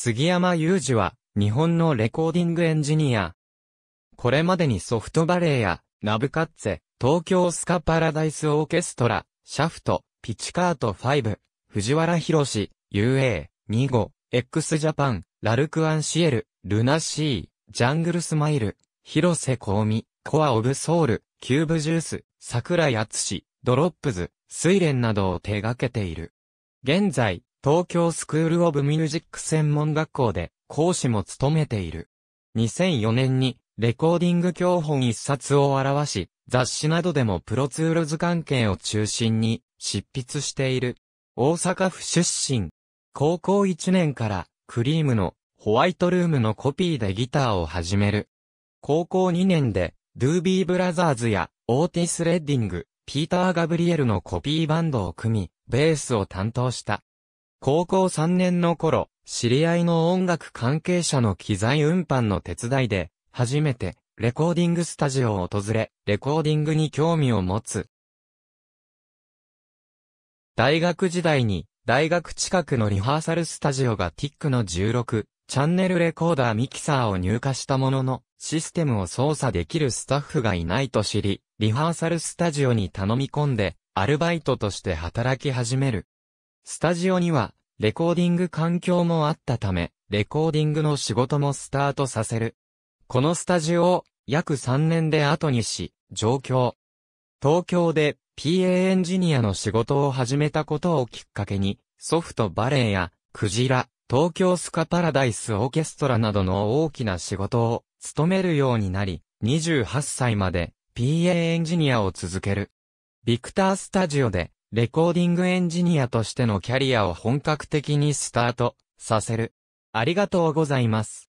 杉山雄二は、日本のレコーディングエンジニア。これまでにソフトバレーや、ナブカッツェ、東京スカパラダイスオーケストラ、シャフト、ピチカート5、藤原博士、UA、2ゴ、x ジャパン、ラルクアンシエル、ルナシー、ジャングルスマイル、広瀬香美、コアオブソウル、キューブジュース、桜や敦し、ドロップズ、睡蓮などを手掛けている。現在、東京スクールオブミュージック専門学校で講師も務めている。2004年にレコーディング教本一冊を表し、雑誌などでもプロツールズ関係を中心に執筆している。大阪府出身。高校1年からクリームのホワイトルームのコピーでギターを始める。高校2年でドゥービーブラザーズやオーティス・レッディング、ピーター・ガブリエルのコピーバンドを組み、ベースを担当した。高校3年の頃、知り合いの音楽関係者の機材運搬の手伝いで、初めて、レコーディングスタジオを訪れ、レコーディングに興味を持つ。大学時代に、大学近くのリハーサルスタジオが TIC の16、チャンネルレコーダーミキサーを入荷したものの、システムを操作できるスタッフがいないと知り、リハーサルスタジオに頼み込んで、アルバイトとして働き始める。スタジオには、レコーディング環境もあったため、レコーディングの仕事もスタートさせる。このスタジオを約3年で後にし、上京。東京で PA エンジニアの仕事を始めたことをきっかけに、ソフトバレーや、クジラ、東京スカパラダイスオーケストラなどの大きな仕事を務めるようになり、28歳まで PA エンジニアを続ける。ビクタースタジオでレコーディングエンジニアとしてのキャリアを本格的にスタートさせる。ありがとうございます。